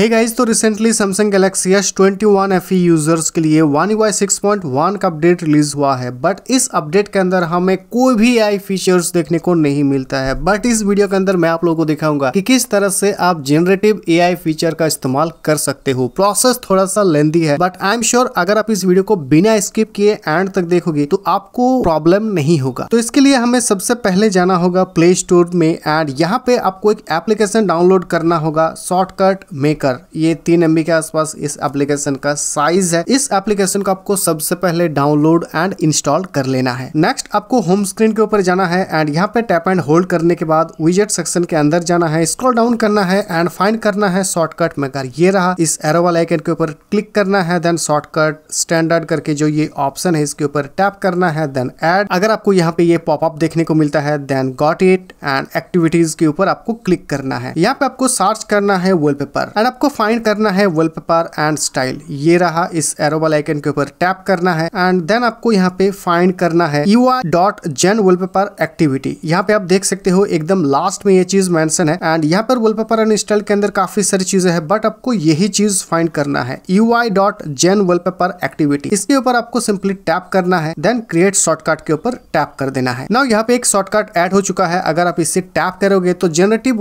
hey guys तो recently Samsung Galaxy S twenty one F users के लिए one you I six point one का update release हुआ है बट इस अपडेट के अंदर हमें कोई भी आई फीचर्स देखने को नहीं मिलता है बट इस वीडियो के अंदर मैं आप लोगों को दिखाऊंगा कि किस तरह से आप जेनरेटिव ए आई फीचर का इस्तेमाल कर सकते हो प्रोसेस थोड़ा सा लेंदी है बट आई एम श्योर अगर आप इस वीडियो को बिना स्किप किए एंड तक देखोगे तो आपको प्रॉब्लम नहीं होगा तो इसके लिए हमें सबसे पहले जाना होगा प्ले स्टोर में एंड यहाँ पे आपको एक एप्लीकेशन डाउनलोड करना होगा शॉर्टकट मेकर कर ये तीन एम के आसपास इस एप्लीकेशन का साइज है इस एप्लीकेशन को आपको सबसे पहले डाउनलोड एंड इंस्टॉल कर लेना है नेक्स्ट आपको होम स्क्रीन के ऊपर जाना है एंड यहाँ पे टैप एंड होल्ड करने के बाद विजेट सेक्शन के अंदर जाना है स्क्रॉल डाउन करना है एंड फाइंड करना है शॉर्टकट मेकर ये रहा इस एरो वाले आइकन के ऊपर क्लिक करना है देन शॉर्टकट स्टैंडर्ड करके जो ये ऑप्शन है इसके ऊपर टैप करना है देन एड अगर आपको यहाँ पे ये पॉपअप देखने को मिलता है then got it and activities के ऊपर आपको क्लिक करना है यहाँ पे आपको सर्च करना है वॉलपेपर एंड आपको फाइंड करना है पेपर एंड स्टाइल ये रहा इस एरो आइकन के ऊपर टैप करना है एंड देन आपको यहाँ पे फाइंड करना है U R dot gen paper activity यहाँ पे आप देख सकते हो एकदम लास्ट में ये चीज मेंशन है एंड यहाँ पर पेपर एंड स्टाइल के अंदर काफी सारी चीजें हैं बट आपको यही चीज फाइंड करना है U I dot gen paper activity इसके ऊपर आपको सिंपली टैप करना है देन क्रिएट शॉर्टकट के ऊपर टैप कर देना है नाउ यहाँ पे एक शॉर्टकट एड हो चुका है अगर आप इसे टैप करोगे तो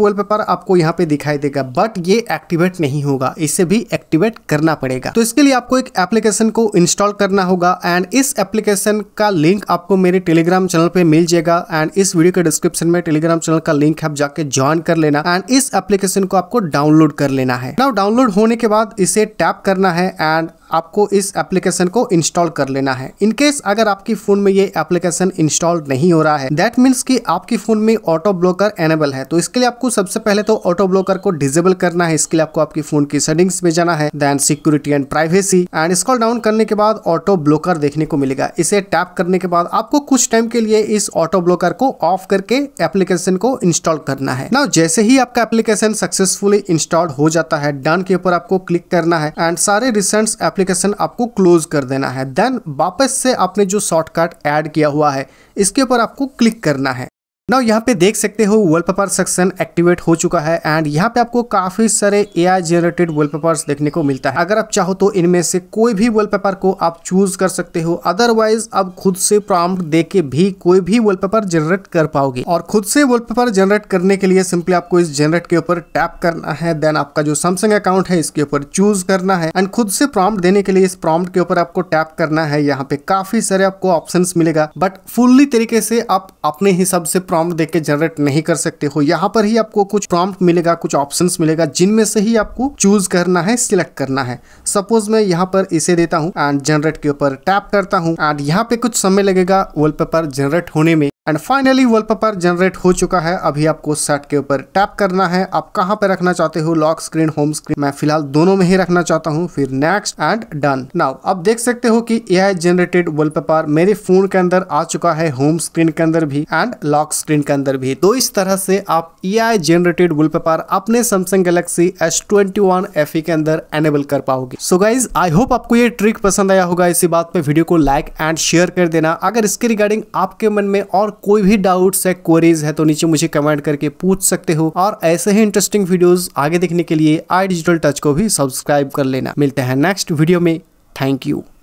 वॉल पेपर आपको यहाँ पे दिखाई देगा बट ये एक्टिवेट नहीं होगा इसे भी एक्टिवेट करना पड़ेगा तो इसके लिए आपको एक एप्लीकेशन को इंस्टॉल करना होगा एंड इस एप्लीकेशन का लिंक आपको मेरे टेलीग्राम चैनल पे मिल जाएगा एंड इस वीडियो के डिस्क्रिप्शन में टेलीग्राम चैनल का लिंक आप जाके ज्वाइन कर लेना एंड इस एप्लीकेशन को आपको डाउनलोड कर लेना है नाउ डाउनलोड होने के बाद इसे टैप करना है एंड आपको इस एप्लीकेशन को इंस्टॉल कर लेना है इनकेस अगर आपकी फ़ोन में ये एप्लीकेशन इंस्टॉल नहीं हो रहा है दैट मीन्स कि आपकी फ़ोन में ऑटो ब्लॉकर एनेबल है तो इसके लिए आपको सबसे पहले तो ऑटो ब्लॉकर को डिजेबल करना है इसके लिए आपको आपकी फ़ोन की सेटिंग्स में जाना है then security and privacy and scroll down करने के बाद ऑटो ब्लॉकर देखने को मिलेगा इसे टैप करने के बाद आपको कुछ टाइम के लिए इस ऑटो ब्लॉकर को ऑफ करके एप्लीकेशन को इंस्टॉल करना है ना जैसे ही आपका एप्लीकेशन सक्सेसफुली इंस्टॉल हो जाता है डन के ऊपर आपको क्लिक करना है एंड सारे रिसेंट एप्लीकेशन एप्लीकेशन आपको क्लोज कर देना है देन वापस से आपने जो शॉर्टकट ऐड किया हुआ है इसके ऊपर आपको क्लिक करना है ना यहाँ पे देख सकते हो वॉलपेपर सेक्शन एक्टिवेट हो चुका है एंड यहाँ पे आपको काफी सारे एआई जनरेटेड वॉलपेपर्स देखने को मिलता है अगर आप चाहो तो इनमें से कोई भी वॉलपेपर को आप चूज कर सकते हो अदरवाइज आप खुद से प्रॉम्प्ट दे के भी कोई भी वॉलपेपर जनरेट कर पाओगे और खुद से वॉलपेपर जनरेट करने के लिए सिंपली आपको इस जनरेट के ऊपर टैप करना है देन आपका जो सैमसंग अकाउंट है इसके ऊपर चूज करना है एंड खुद से प्रॉम्प्ट देने के लिए इस प्रॉम्प्ट के ऊपर आपको टैप करना है यहाँ पे काफी सारे आपको ऑप्शन मिलेगा बट फुल्ली तरीके से आप अपने हिसाब से प्रॉम्प्ट के जनरेट नहीं कर सकते हो यहाँ पर ही आपको कुछ प्रॉम्प्ट मिलेगा कुछ ऑप्शन मिलेगा जिनमें से ही आपको चूज करना है सिलेक्ट करना है सपोज मैं यहाँ पर इसे देता हूँ एंड जनरेट के ऊपर टैप करता हूँ एंड यहाँ पे कुछ समय लगेगा पेपर जनरेट होने में एंड फाइनली वॉलपेपर जनरेट हो चुका है अभी आपको सेट के ऊपर टैप करना है आप कहाँ पे रखना चाहते हो लॉक स्क्रीन होम स्क्रीन मैं फिलहाल दोनों में ही रखना चाहता हूँ फिर नेक्स्ट एंड डन नाउ आप देख सकते हो कि ए आई जनरेटेड वॉलपेपर मेरे फोन के अंदर आ चुका है होम स्क्रीन के अंदर भी एंड लॉक स्क्रीन के अंदर भी तो इस तरह से आप ए आई जनरेटेड वॉलपेपर अपने Samsung Galaxy S twenty one F E के अंदर एनेबल कर पाओगे सो गाइज आई होप आपको ये ट्रिक पसंद आया होगा इसी बात पे वीडियो को लाइक एंड शेयर कर देना अगर इसके रिगार्डिंग आपके मन में और कोई भी डाउट्स है क्वेरीज है तो नीचे मुझे कमेंट करके पूछ सकते हो और ऐसे ही इंटरेस्टिंग वीडियोस आगे देखने के लिए आई डिजिटल टच को भी सब्सक्राइब कर लेना मिलते हैं नेक्स्ट वीडियो में थैंक यू